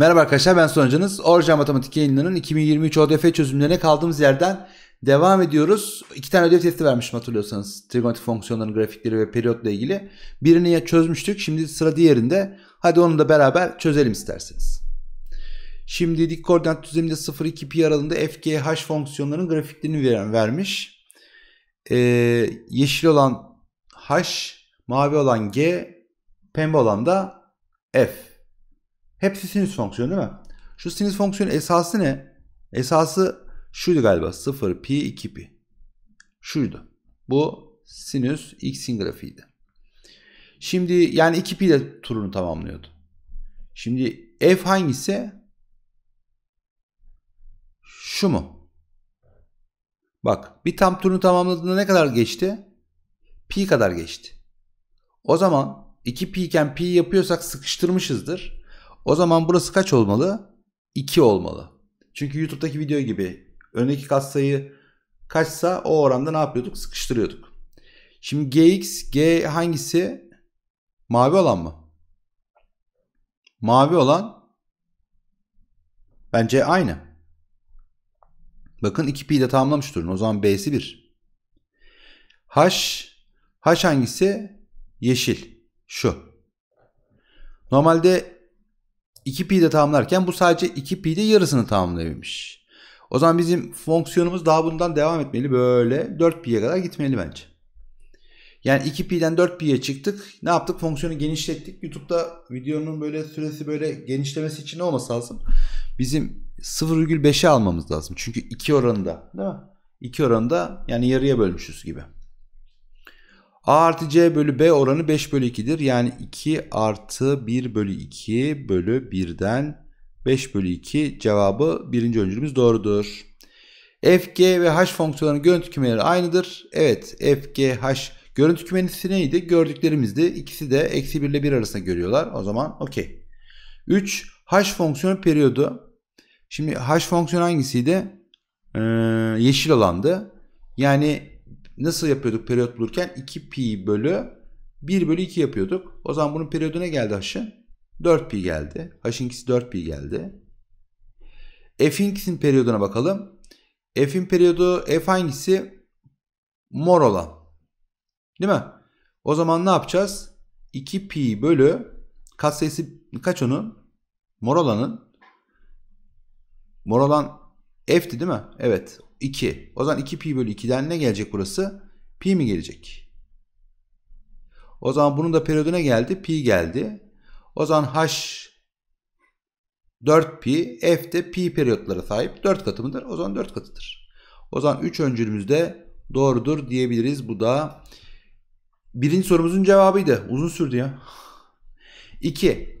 Merhaba arkadaşlar ben Sonucanız. Orjan Matematik yayınlarının 2023 ODF çözümlerine kaldığımız yerden devam ediyoruz. İki tane ödev testi vermiştim hatırlıyorsanız. Trigonometrik fonksiyonların grafikleri ve periyotla ilgili. Birini ya çözmüştük şimdi sıra diğerinde. Hadi onu da beraber çözelim isterseniz. Şimdi dik koordinat düzleminde 0-2 pi aralığında FGH fonksiyonlarının grafiklerini veren, vermiş. Ee, yeşil olan H, mavi olan G, pembe olan da F. Hepsi sinüs fonksiyonu değil mi? Şu sinüs fonksiyonun esası ne? Esası şuydu galiba 0 pi 2 pi. Şuydu. Bu sinüs x'in grafiğiydi. Şimdi yani 2 pi ile turunu tamamlıyordu. Şimdi f hangisi? Şu mu? Bak bir tam turunu tamamladığında ne kadar geçti? Pi kadar geçti. O zaman 2 pi iken pi yapıyorsak sıkıştırmışızdır. O zaman burası kaç olmalı? 2 olmalı. Çünkü YouTube'daki video gibi öndeki katsayı kaçsa o oranda ne yapıyorduk? Sıkıştırıyorduk. Şimdi GX, G hangisi? Mavi olan mı? Mavi olan bence aynı. Bakın 2pi de tamamlamış durun. O zaman B'si 1. H, H hangisi? Yeşil. Şu. Normalde 2pi'de tamamlarken bu sadece 2pi'de yarısını tamamlayabilmiş. O zaman bizim fonksiyonumuz daha bundan devam etmeli. Böyle 4pi'ye kadar gitmeli bence. Yani 2pi'den 4pi'ye çıktık. Ne yaptık? Fonksiyonu genişlettik. YouTube'da videonun böyle süresi böyle genişlemesi için olması lazım. Bizim 0,5'e almamız lazım. Çünkü 2 oranında değil mi? 2 oranında yani yarıya bölmüşüz gibi. A artı C bölü B oranı 5 bölü 2'dir. Yani 2 artı 1 bölü 2 bölü 1'den 5 bölü 2 cevabı birinci öncülümüz doğrudur. F, G ve H fonksiyonlarının görüntü kümeleri aynıdır. Evet F, G, H görüntü kümesi neydi? Gördüklerimizdi. İkisi de eksi 1 ile 1 arasında görüyorlar. O zaman okey. 3. H fonksiyon periyodu. Şimdi H fonksiyon hangisiydi? Ee, yeşil olandı. Yani nasıl yapıyorduk periyot bulurken? 2 pi bölü 1 bölü 2 yapıyorduk. O zaman bunun periyodu ne geldi h'ın? 4 pi geldi. H'inkisi 4 pi geldi. F'inkisinin periyoduna bakalım. F'in periyodu F hangisi? Mor olan. Değil mi? O zaman ne yapacağız? 2 pi bölü katsayısı kaç onun? Mor olanın. Mor olan F'ti değil mi? Evet. 2. O zaman 2 pi bölü 2'den ne gelecek burası? Pi mi gelecek? O zaman bunun da periyoduna geldi. Pi geldi. O zaman H 4 pi. F de pi periyotlara sahip. 4 katı mıdır? O zaman 4 katıdır. O zaman 3 öncülümüz de doğrudur diyebiliriz. Bu da birinci sorumuzun cevabıydı. Uzun sürdü ya. 2.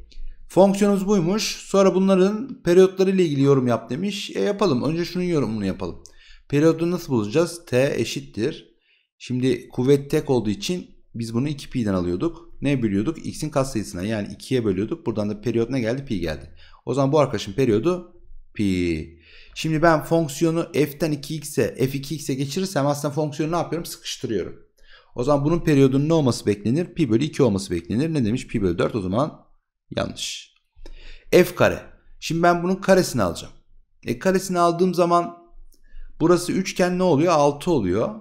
Fonksiyonumuz buymuş. Sonra bunların periyotları ile ilgili yorum yap demiş. E yapalım. Önce şunun yorumunu yapalım. Periyodu nasıl bulacağız? T eşittir. Şimdi kuvvet tek olduğu için biz bunu 2pi'den alıyorduk. Ne bölüyorduk? X'in katsayısına yani 2'ye bölüyorduk. Buradan da periyot ne geldi? Pi geldi. O zaman bu arkadaşın periyodu pi. Şimdi ben fonksiyonu f'ten 2x'e f2x'e geçirirsem aslında fonksiyonu ne yapıyorum? Sıkıştırıyorum. O zaman bunun periyodunun ne olması beklenir? Pi bölü 2 olması beklenir. Ne demiş? Pi bölü 4 o zaman Yanlış. F kare. Şimdi ben bunun karesini alacağım. E karesini aldığım zaman burası üçgen ne oluyor? 6 oluyor.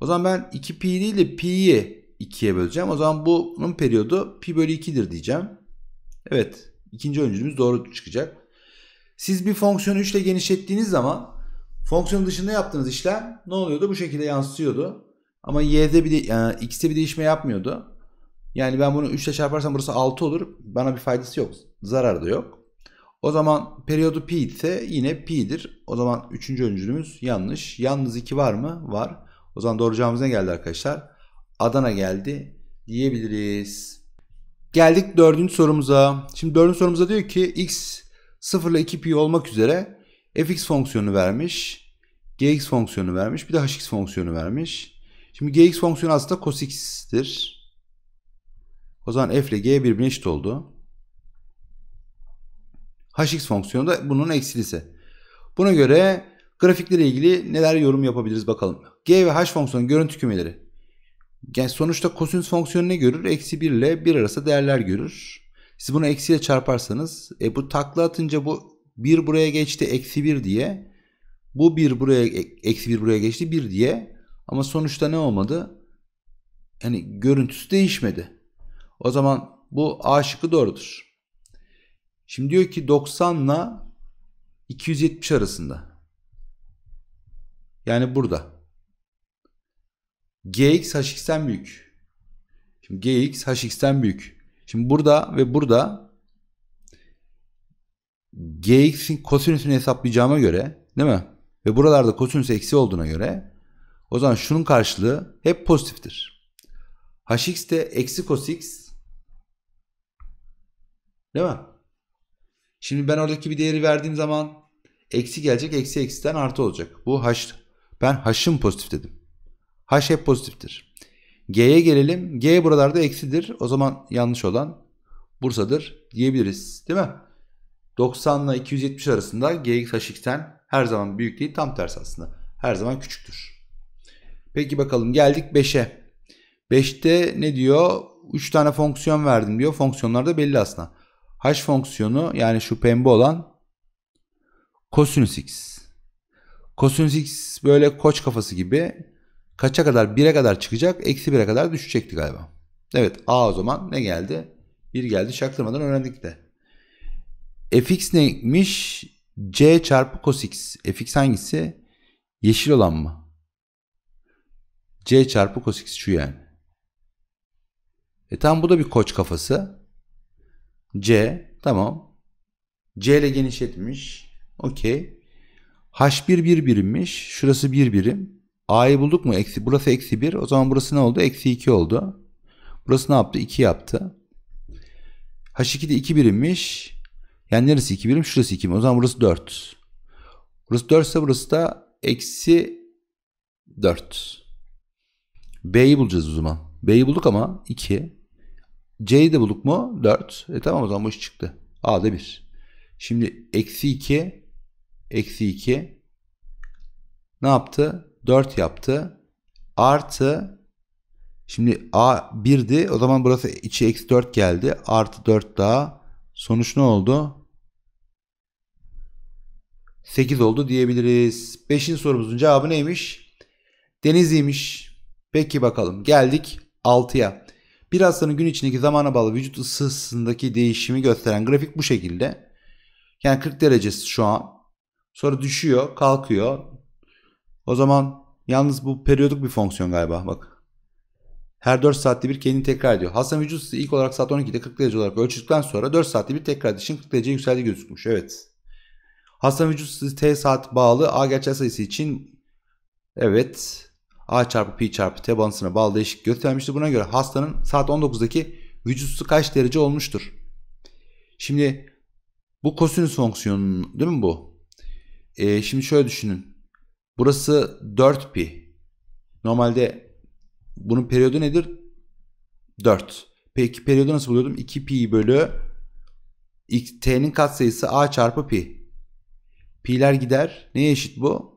O zaman ben 2 pi değil de pi'yi 2'ye böleceğim. O zaman bunun periyodu pi bölü 2'dir diyeceğim. Evet. ikinci öncülümüz doğru çıkacak. Siz bir fonksiyonu 3 ile genişlettiğiniz zaman fonksiyon dışında yaptığınız işlem ne oluyordu? Bu şekilde yansıtıyordu. Ama y'de bir de, yani x'te bir değişme yapmıyordu. Yani ben bunu 3 ile çarparsam burası 6 olur. Bana bir faydası yok. Zarar da yok. O zaman periyodu pi ise yine pi'dir. O zaman 3. öncülümüz yanlış. Yalnız 2 var mı? Var. O zaman doğru cevabımız ne geldi arkadaşlar? Adana geldi diyebiliriz. Geldik dördüncü sorumuza. Şimdi dördüncü sorumuza diyor ki x 0 ile 2 pi olmak üzere fx fonksiyonu vermiş. gx fonksiyonu vermiş. Bir de hx fonksiyonu vermiş. Şimdi gx fonksiyonu aslında cos x'tir. O zaman f ile g birbirine eşit oldu. hx fonksiyonu da bunun eksilisi. Buna göre grafiklerle ilgili neler yorum yapabiliriz bakalım. g ve h fonksiyonun görüntü kümeleri. Yani sonuçta kosinüs fonksiyonu ne görür? Eksi 1 ile 1 arası değerler görür. Siz bunu eksiyle çarparsanız e, bu takla atınca bu 1 buraya geçti eksi 1 diye bu 1 buraya e, eksi 1 buraya geçti 1 diye ama sonuçta ne olmadı? Yani görüntüsü değişmedi. O zaman bu A şıkkı doğrudur. Şimdi diyor ki 90 ile 270 arasında. Yani burada. Gx hx'ten büyük. Şimdi gx hx'ten büyük. Şimdi burada ve burada gx'in kosinüsünü hesaplayacağıma göre değil mi? Ve buralarda kosinüs eksi olduğuna göre o zaman şunun karşılığı hep pozitiftir. hx de eksi cos x Değil mi? Şimdi ben oradaki bir değeri verdiğim zaman eksi gelecek. Eksi eksiden artı olacak. Bu h. Ben h'ın pozitif dedim. h hep pozitiftir. G'ye gelelim. G buralarda eksidir. O zaman yanlış olan Bursa'dır diyebiliriz. Değil mi? 90 ile 270 arasında Gx hx'ten her zaman büyüklüğü Tam tersi aslında. Her zaman küçüktür. Peki bakalım geldik 5'e. 5'te ne diyor? 3 tane fonksiyon verdim diyor. Fonksiyonlar da belli aslında h fonksiyonu yani şu pembe olan kosinüs x. Kosinüs x böyle koç kafası gibi kaça kadar 1'e kadar çıkacak eksi 1'e kadar düşecekti galiba. Evet a o zaman ne geldi? 1 geldi şaktırmadan öğrendik de. fx neymiş? c çarpı cos x. fx hangisi? Yeşil olan mı? c çarpı cos x şu yani. E tam bu da bir koç kafası. C tamam. C ile genişletmiş. Okey. H1 bir birimmiş. Şurası bir birim. A'yı bulduk mu? Eksi, burası eksi 1. O zaman burası ne oldu? Eksi 2 oldu. Burası ne yaptı? 2 yaptı. H2 de 2 birimmiş. Yani neresi 2 birim? Şurası 2 birim. O zaman burası 4. Burası 4 ise burası da eksi 4. B'yi bulacağız o zaman. B'yi bulduk ama 2. C'yi de bulduk mu? 4. E tamam o zaman bu iş çıktı. A da 1. Şimdi eksi 2 eksi 2 ne yaptı? 4 yaptı. Artı şimdi A 1'di. O zaman burası içi eksi 4 geldi. Artı 4 daha. Sonuç ne oldu? 8 oldu diyebiliriz. 5. sorumuzun cevabı neymiş? Denizliymiş. Peki bakalım. Geldik 6'ya. Bir hastanın gün içindeki zamana bağlı vücut ısısındaki değişimi gösteren grafik bu şekilde. Yani 40 derecesi şu an. Sonra düşüyor, kalkıyor. O zaman yalnız bu periyodik bir fonksiyon galiba bak. Her 4 saatte bir kendini tekrar ediyor. Hastanın vücut ısısı ilk olarak saat 12'de 40 derece olarak ölçüldükten sonra 4 saatte bir tekrar edişin 40 derece yükseldi gözükmüş. Evet. Hastanın vücut ısısı T saat bağlı A gerçel sayısı için evet A çarpı pi çarpı t bağıntısına bağlı değişik göstermişti. Buna göre hastanın saat 19'daki vücut ısı kaç derece olmuştur? Şimdi bu kosinüs fonksiyonu değil mi bu? Ee, şimdi şöyle düşünün. Burası 4 pi. Normalde bunun periyodu nedir? 4. Peki periyodu nasıl buluyordum? 2 pi bölü t'nin katsayısı a çarpı pi. Pi'ler gider. Neye eşit bu?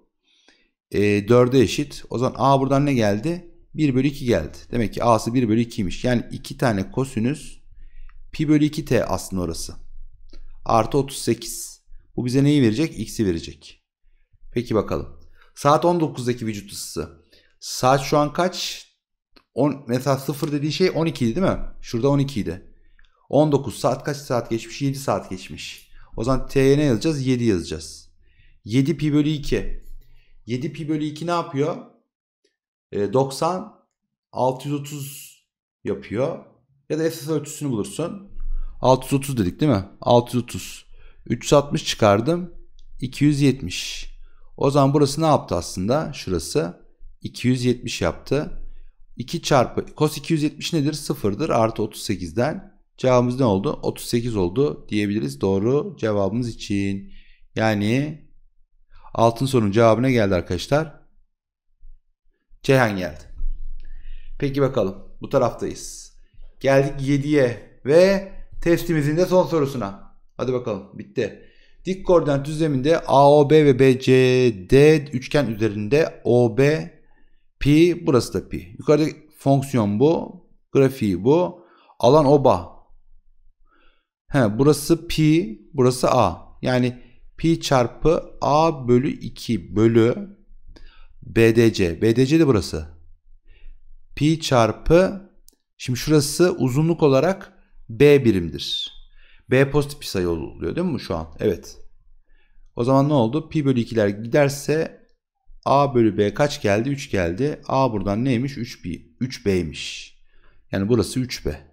e, ee, 4'e eşit. O zaman a buradan ne geldi? 1 bölü 2 geldi. Demek ki a'sı 1 bölü 2'ymiş. Yani 2 tane kosinüs pi bölü 2t aslında orası. Artı 38. Bu bize neyi verecek? X'i verecek. Peki bakalım. Saat 19'daki vücut ısısı. Saat şu an kaç? 10, mesela 0 dediği şey 12 idi değil mi? Şurada 12 idi. 19 saat kaç saat geçmiş? 7 saat geçmiş. O zaman T'ye ne yazacağız? 7 yazacağız. 7 pi bölü 2. 7 pi bölü 2 ne yapıyor? E, 90 630 yapıyor. Ya da esas ölçüsünü bulursun. 630 dedik değil mi? 630. 360 çıkardım. 270. O zaman burası ne yaptı aslında? Şurası 270 yaptı. 2 çarpı cos 270 nedir? 0'dır artı 38'den. Cevabımız ne oldu? 38 oldu diyebiliriz doğru cevabımız için. Yani Altın sorunun cevabına geldi arkadaşlar? Ceyhan geldi. Peki bakalım. Bu taraftayız. Geldik 7'ye ve testimizin de son sorusuna. Hadi bakalım. Bitti. Dik koordinat düzleminde AOB ve BCD üçgen üzerinde OB pi burası da pi. Yukarıda fonksiyon bu. Grafiği bu. Alan OBA. He, burası pi, burası A. Yani pi çarpı a bölü 2 bölü BDC. BDC de burası. Pi çarpı şimdi şurası uzunluk olarak B birimdir. B pozitif bir sayı oluyor değil mi şu an? Evet. O zaman ne oldu? Pi bölü 2'ler giderse A bölü B kaç geldi? 3 geldi. A buradan neymiş? 3 pi. 3 B'ymiş. Yani burası 3 B.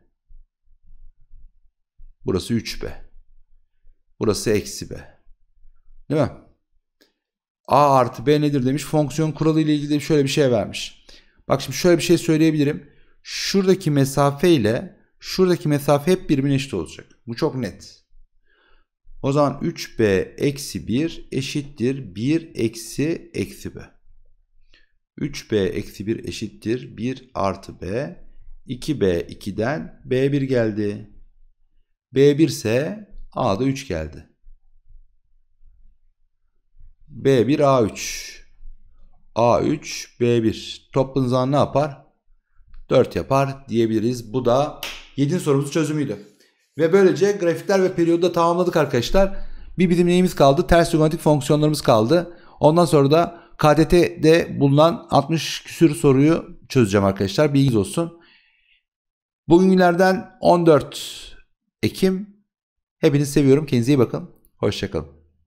Burası 3 B. Burası eksi B. Değil mi? A artı B nedir demiş. Fonksiyon kuralı ile ilgili şöyle bir şey vermiş. Bak şimdi şöyle bir şey söyleyebilirim. Şuradaki mesafe ile şuradaki mesafe hep birbirine eşit olacak. Bu çok net. O zaman 3B eksi 1 eşittir 1 eksi eksi B. 3B eksi 1 eşittir 1 artı B. 2B 2'den B1 geldi. B1 ise A'da 3 geldi. B1 A3. A3 B1. Topladığınız ne yapar? 4 yapar diyebiliriz. Bu da 7. sorumuzun çözümüydü. Ve böylece grafikler ve periyodu da tamamladık arkadaşlar. Bir bilim neyimiz kaldı? Ters trigonometrik fonksiyonlarımız kaldı. Ondan sonra da KDT'de bulunan 60 küsür soruyu çözeceğim arkadaşlar. Bilginiz olsun. Bugünlerden 14 Ekim. Hepinizi seviyorum. Kendinize iyi bakın. Hoşçakalın.